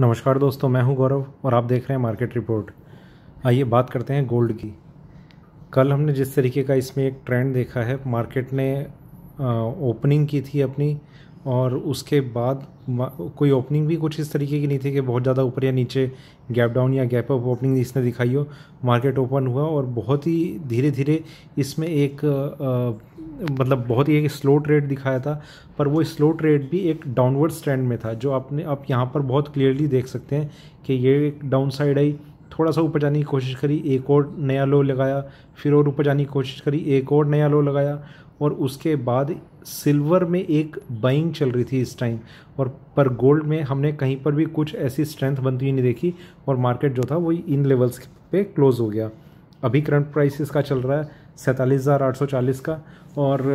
नमस्कार दोस्तों मैं हूं गौरव और आप देख रहे हैं मार्केट रिपोर्ट आइए बात करते हैं गोल्ड की कल हमने जिस तरीके का इसमें एक ट्रेंड देखा है मार्केट ने ओपनिंग की थी अपनी और उसके बाद कोई ओपनिंग भी कुछ इस तरीके की नहीं थी कि बहुत ज़्यादा ऊपर या नीचे गैप डाउन या गैप अप ओपनिंग इसने दिखाई हो मार्केट ओपन हुआ और बहुत ही धीरे धीरे इसमें एक मतलब बहुत ही एक स्लो ट्रेड दिखाया था पर वो स्लो ट्रेड भी एक डाउनवर्ड ट्रेंड में था जो आपने आप यहाँ पर बहुत क्लियरली देख सकते हैं कि ये एक डाउन साइड आई थोड़ा सा ऊपर जाने की कोशिश करी एक और नया लो लगाया फिर और ऊपर जाने की कोशिश करी एक और नया लो लगाया और उसके बाद सिल्वर में एक बाइंग चल रही थी इस टाइम और पर गोल्ड में हमने कहीं पर भी कुछ ऐसी स्ट्रेंथ बनती हुई नहीं देखी और मार्केट जो था वो इन लेवल्स पे क्लोज़ हो गया अभी करंट प्राइस इसका चल रहा है सैंतालीस हज़ार आठ सौ चालीस का और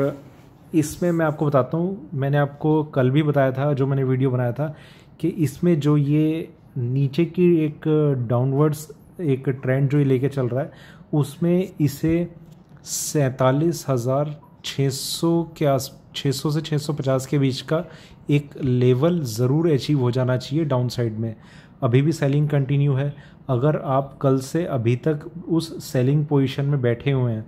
इसमें मैं आपको बताता हूँ मैंने आपको कल भी बताया था जो मैंने वीडियो बनाया था कि इसमें जो ये नीचे की एक डाउनवर्ड्स एक ट्रेंड जो ये लेके चल रहा है उसमें इसे सैंतालीस हज़ार छः सौ के आस सौ से 650 के बीच का एक लेवल ज़रूर अचीव हो जाना चाहिए डाउन साइड में अभी भी सेलिंग कंटिन्यू है अगर आप कल से अभी तक उस सेलिंग पोजीशन में बैठे हुए हैं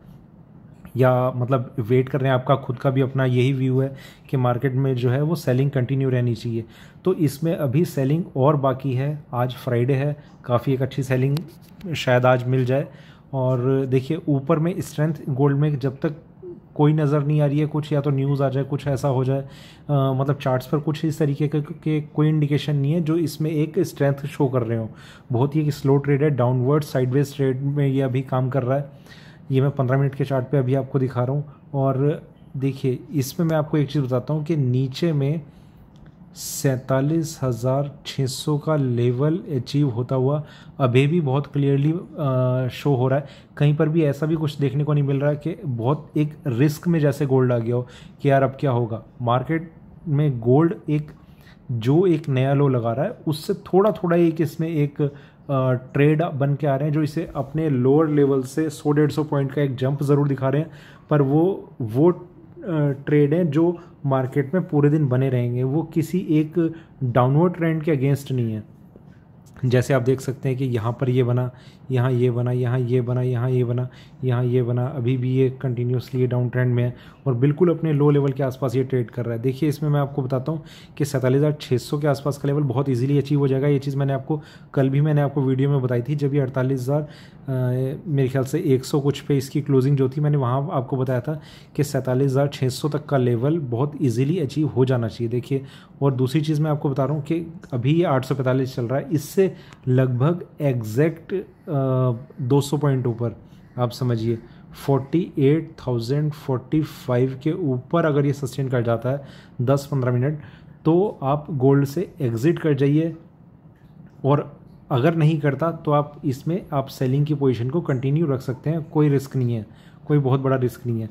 या मतलब वेट कर रहे हैं आपका खुद का भी अपना यही व्यू है कि मार्केट में जो है वो सेलिंग कंटिन्यू रहनी चाहिए तो इसमें अभी सेलिंग और बाकी है आज फ्राइडे है काफ़ी एक अच्छी सेलिंग शायद आज मिल जाए और देखिए ऊपर में स्ट्रेंथ गोल्ड में जब तक कोई नज़र नहीं आ रही है कुछ या तो न्यूज़ आ जाए कुछ ऐसा हो जाए मतलब चार्ट्स पर कुछ इस तरीके के, के कोई इंडिकेशन नहीं है जो इसमें एक स्ट्रेंथ शो कर रहे हो बहुत ही एक स्लो ट्रेड है डाउनवर्ड साइडवेज ट्रेड में ये अभी काम कर रहा है ये मैं पंद्रह मिनट के चार्ट पे अभी आपको दिखा रहा हूँ और देखिए इसमें मैं आपको एक चीज़ बताता हूँ कि नीचे में सैंतालीस हज़ार छः सौ का लेवल अचीव होता हुआ अभी भी बहुत क्लियरली शो हो रहा है कहीं पर भी ऐसा भी कुछ देखने को नहीं मिल रहा है कि बहुत एक रिस्क में जैसे गोल्ड आ गया हो कि यार अब क्या होगा मार्केट में गोल्ड एक जो एक नया लो लगा रहा है उससे थोड़ा थोड़ा एक इसमें एक ट्रेड बन के आ रहे हैं जो इसे अपने लोअर लेवल से सौ डेढ़ सौ पॉइंट का एक जंप ज़रूर दिखा रहे हैं पर वो वो ट्रेड हैं जो मार्केट में पूरे दिन बने रहेंगे वो किसी एक डाउनवर्ड ट्रेंड के अगेंस्ट नहीं है जैसे आप देख सकते हैं कि यहाँ पर ये बना यहाँ ये बना यहाँ ये बना यहाँ ये बना यहाँ ये बना अभी भी ये कंटिन्यूसली डाउन ट्रेंड में है और बिल्कुल अपने लो लेवल के आसपास ये ट्रेड कर रहा है देखिए इसमें मैं आपको बताता हूँ कि सैंतालीस हज़ार छः सौ के आसपास का लेवल बहुत ईजिली अचीव हो जाएगा ये चीज़ मैंने आपको कल भी मैंने आपको वीडियो में बताई थी जब ये अड़तालीस हज़ार मेरे ख्याल से एक सौ कुछ पे इसकी क्लोजिंग जो थी मैंने वहाँ आपको बताया था कि सैंतालीस हज़ार छः सौ तक का लेवल बहुत ईजिली अचीव हो जाना चाहिए देखिए और दूसरी चीज़ मैं आपको बता रहा हूँ कि अभी ये आठ सौ पैंतालीस चल रहा है इससे लगभग एग्जैक्ट दो सौ पॉइंट ऊपर आप समझिए forty eight thousand forty five के ऊपर अगर ये सस्टेन कर जाता है दस पंद्रह मिनट तो आप गोल्ड से एग्ज़िट कर जाइए और अगर नहीं करता तो आप इसमें आप सेलिंग की पोजीशन को कंटिन्यू रख सकते हैं कोई रिस्क नहीं है कोई बहुत बड़ा रिस्क नहीं है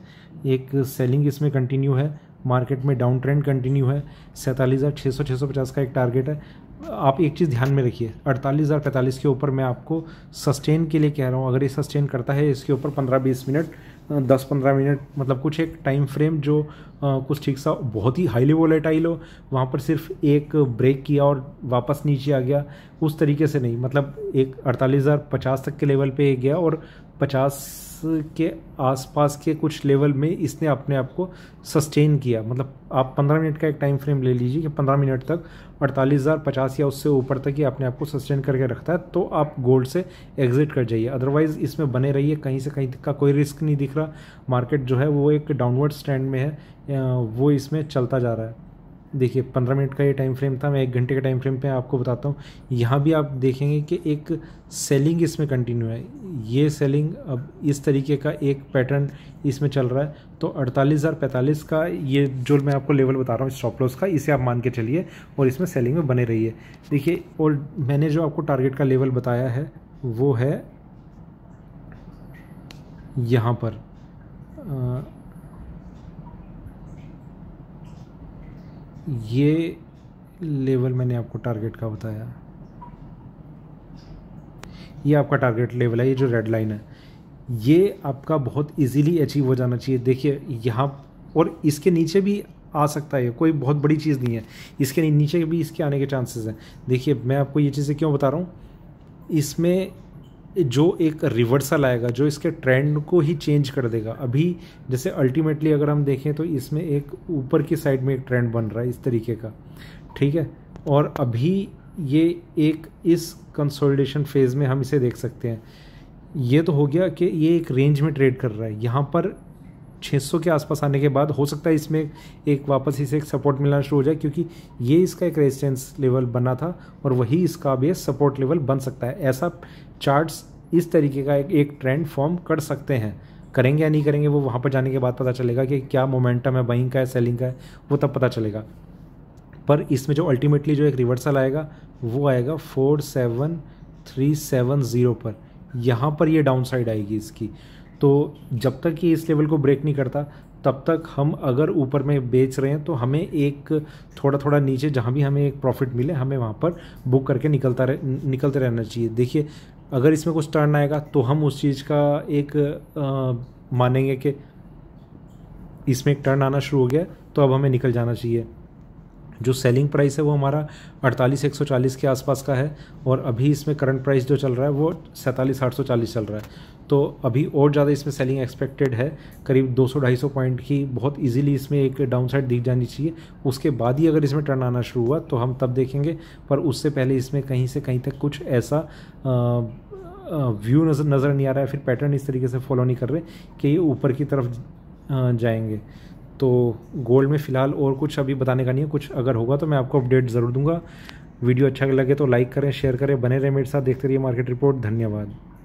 एक सेलिंग इसमें कंटिन्यू है मार्केट में डाउन ट्रेंड कंटिन्यू है सैंतालीस हज़ार छः सौ छः सौ पचास का एक टारगेट है आप एक चीज़ ध्यान में रखिए अड़तालीस हज़ार पैंतालीस के ऊपर मैं आपको सस्टेन के लिए कह रहा हूँ अगर ये सस्टेन करता है इसके ऊपर पंद्रह बीस मिनट दस पंद्रह मिनट मतलब कुछ एक टाइम फ्रेम जो आ, कुछ ठीक सा बहुत ही हाईली वोलेटाइल हो वहाँ पर सिर्फ एक ब्रेक किया और वापस नीचे आ गया उस तरीके से नहीं मतलब एक अड़तालीस हज़ार पचास तक के लेवल पर गया और पचास के आसपास के कुछ लेवल में इसने अपने आप को सस्टेन किया मतलब आप पंद्रह मिनट का एक टाइम फ्रेम ले लीजिए कि पंद्रह मिनट तक अड़तालीस हज़ार पचास या उससे ऊपर तक ही अपने आप को सस्टेन करके रखता है तो आप गोल्ड से एग्जिट कर जाइए अदरवाइज़ इसमें बने रहिए कहीं से कहीं का कोई रिस्क नहीं दिख रहा मार्केट जो है वो एक डाउनवर्ड स्टैंड में है वो इसमें चलता जा रहा है देखिए पंद्रह मिनट का ये टाइम फ्रेम था मैं एक घंटे के टाइम फ्रेम पे आपको बताता हूँ यहाँ भी आप देखेंगे कि एक सेलिंग इसमें कंटिन्यू है ये सेलिंग अब इस तरीके का एक पैटर्न इसमें चल रहा है तो अड़तालीस हज़ार पैंतालीस का ये जो मैं आपको लेवल बता रहा हूँ स्टॉप लॉस का इसे आप मान के चलिए और इसमें सेलिंग में बने रही देखिए और मैंने जो आपको टारगेट का लेवल बताया है वो है यहाँ पर आ, ये लेवल मैंने आपको टारगेट का बताया ये आपका टारगेट लेवल है ये जो रेड लाइन है ये आपका बहुत इजीली अचीव हो जाना चाहिए देखिए यहाँ और इसके नीचे भी आ सकता है कोई बहुत बड़ी चीज़ नहीं है इसके नीचे भी इसके आने के चांसेस हैं देखिए मैं आपको ये चीज़ें क्यों बता रहा हूँ इसमें जो एक रिवर्सल आएगा जो इसके ट्रेंड को ही चेंज कर देगा अभी जैसे अल्टीमेटली अगर हम देखें तो इसमें एक ऊपर की साइड में एक ट्रेंड बन रहा है इस तरीके का ठीक है और अभी ये एक इस कंसोलिडेशन फेज़ में हम इसे देख सकते हैं ये तो हो गया कि ये एक रेंज में ट्रेड कर रहा है यहाँ पर 600 के आसपास आने के बाद हो सकता है इसमें एक वापस इसे एक सपोर्ट मिलना शुरू हो जाए क्योंकि ये इसका एक रेजिस्टेंस लेवल बना था और वही इसका अब ये सपोर्ट लेवल बन सकता है ऐसा चार्ट्स इस तरीके का एक, एक ट्रेंड फॉर्म कर सकते हैं करेंगे या नहीं करेंगे वो वहाँ पर जाने के बाद पता चलेगा कि क्या मोमेंटम है बाइंग का है सेलिंग का है वो तब पता चलेगा पर इसमें जो अल्टीमेटली जो एक रिवर्सल आएगा वो आएगा four seven three seven zero पर यहाँ पर ये डाउन साइड आएगी इसकी तो जब तक ये इस लेवल को ब्रेक नहीं करता तब तक हम अगर ऊपर में बेच रहे हैं तो हमें एक थोड़ा थोड़ा नीचे जहाँ भी हमें एक प्रॉफिट मिले हमें वहाँ पर बुक करके निकलता रह निकलते रहना चाहिए देखिए अगर इसमें कुछ टर्न आएगा तो हम उस चीज़ का एक आ, मानेंगे कि इसमें एक टर्न आना शुरू हो गया तो अब हमें निकल जाना चाहिए जो सेलिंग प्राइस है वो हमारा 48,140 के आसपास का है और अभी इसमें करंट प्राइस जो चल रहा है वो सैंतालीस आठ चल रहा है तो अभी और ज़्यादा इसमें सेलिंग एक्सपेक्टेड है करीब 200-250 पॉइंट की बहुत इजीली इसमें एक डाउन साइड दिख जानी चाहिए उसके बाद ही अगर इसमें टर्न आना शुरू हुआ तो हम तब देखेंगे पर उससे पहले इसमें कहीं से कहीं तक कुछ ऐसा व्यू नज़र नज़र नहीं आ रहा है फिर पैटर्न इस तरीके से फॉलो नहीं कर रहे कि ये ऊपर की तरफ जाएंगे तो गोल्ड में फ़िलहाल और कुछ अभी बताने का नहीं है कुछ अगर होगा तो मैं आपको अपडेट ज़रूर दूंगा वीडियो अच्छा लगे तो लाइक करें शेयर करें बने रहें मेरे साथ देखते रहिए मार्केट रिपोर्ट धन्यवाद